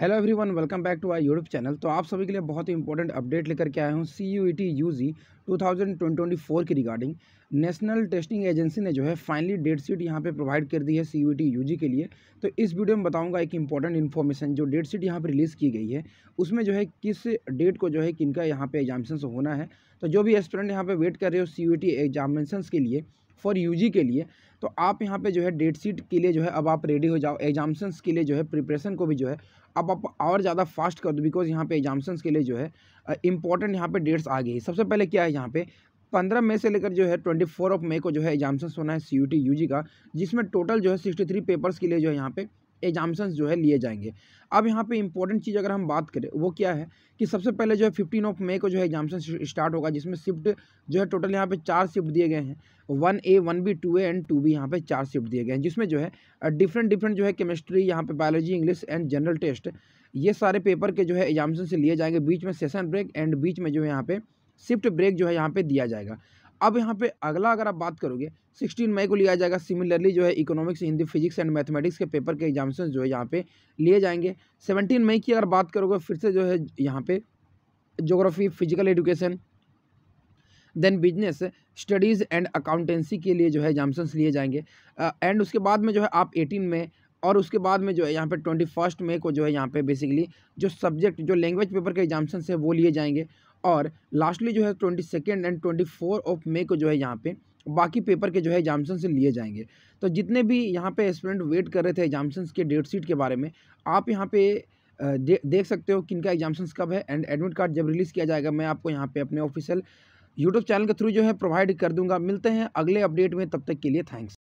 hello everyone welcome back to our YouTube channel तो आप सभी के लिए बहुत ही इंपॉर्टेंट अपडेट लेकर के आया हूँ C U E T U G two thousand twenty four की रिगार्डिंग नेशनल टेस्टिंग एजेंसी ने जो है फाइनली डेट शीट यहाँ पे प्रोवाइड कर दी है C U E T U G के लिए तो इस वीडियो में बताऊँगा एक इंपॉर्टेंट इन्फॉर्मेशन जो डेट शीट यहाँ पर रिलीज़ की गई है उसमें जो है किस डेट को जो है किन का यहाँ पर एग्जामिशन होना है तो जो भी स्टूडेंट यहाँ पर वेट कर रहे हो C U E T examination के लिए फॉर यू जी के लिए तो आप यहाँ पे जो है डेट शीट के लिए जो है अब आप रेडी हो जाओ एग्जाम्सन्स के लिए जो है प्रिपरेशन को भी जो है अब आप और ज़्यादा फास्ट कर दो बिकॉज यहाँ पे एग्जाम्सन्स के लिए जो है इंपॉर्टेंट यहाँ पे डेट्स आ गई सबसे पहले क्या है यहाँ पे पंद्रह मई से लेकर जो है ट्वेंटी फोर ऑफ मई को जो है एग्जाम्सन्स होना है सी यू का जिसमें टोटल जो है सिक्सटी थ्री पेपर्स के लिए जो है यहाँ पे एग्जामिशन जो है लिए जाएंगे अब यहाँ पे इंपॉर्टेंट चीज़ अगर हम बात करें वो क्या है कि सबसे पहले जो है फिफ्टीन ऑफ मई को जो है एग्जामिशन स्टार्ट होगा जिसमें शिफ्ट जो है टोटल यहाँ पे चार शिफ्ट दिए गए हैं one A one B two A and two B यहाँ पे चार शिफ्ट दिए गए हैं जिसमें जो है डिफरेंट डिफरेंट जो है केमिस्ट्री यहाँ पे biology English and general test ये सारे पेपर के जो है एग्जामिशन से लिए जाएंगे बीच में सेशन ब्रेक एंड बीच में जो है यहाँ पे शिफ्ट ब्रेक जो है यहाँ पे दिया जाएगा अब यहाँ पे अगला अगर आप बात करोगे 16 मई को लिया जाएगा सिमिलरली जो है economics Hindi physics and mathematics के पेपर के एग्जामेशन जो है यहाँ पे लिए जाएंगे 17 मई की अगर बात करोगे फिर से जो है यहाँ पे geography physical education then business studies and accountancy के लिए जो है एग्जाम्सन्स लिए जाएंगे एंड उसके बाद में जो है आप एटीन में और उसके बाद में जो है यहाँ पे ट्वेंटी फर्स्ट मई को जो है यहाँ पे बेसिकली जो सब्जेक्ट जो लैंग्वेज पेपर के एग्जाम्सन है वो लिए जाएंगे और लास्टली जो है twenty second and twenty four of May को जो है यहाँ पे बाकी पेपर के जो है एग्जामसन से लिए जाएंगे तो जितने भी यहाँ पे स्टूडेंट वेट कर रहे थे एग्जामसन्स के डेट शीट के बारे में आप यहाँ पे दे, देख सकते हो किनका एग्जामसन्स कब है एंड एडमिट कार्ड जब रिलीज़ किया जाएगा मैं आपको यहाँ पे अपने ऑफिशियल यूट्यूब चैनल के थ्रू जो है प्रोवाइड कर दूँगा मिलते हैं अगले अपडेट में तब तक के लिए थैंक्स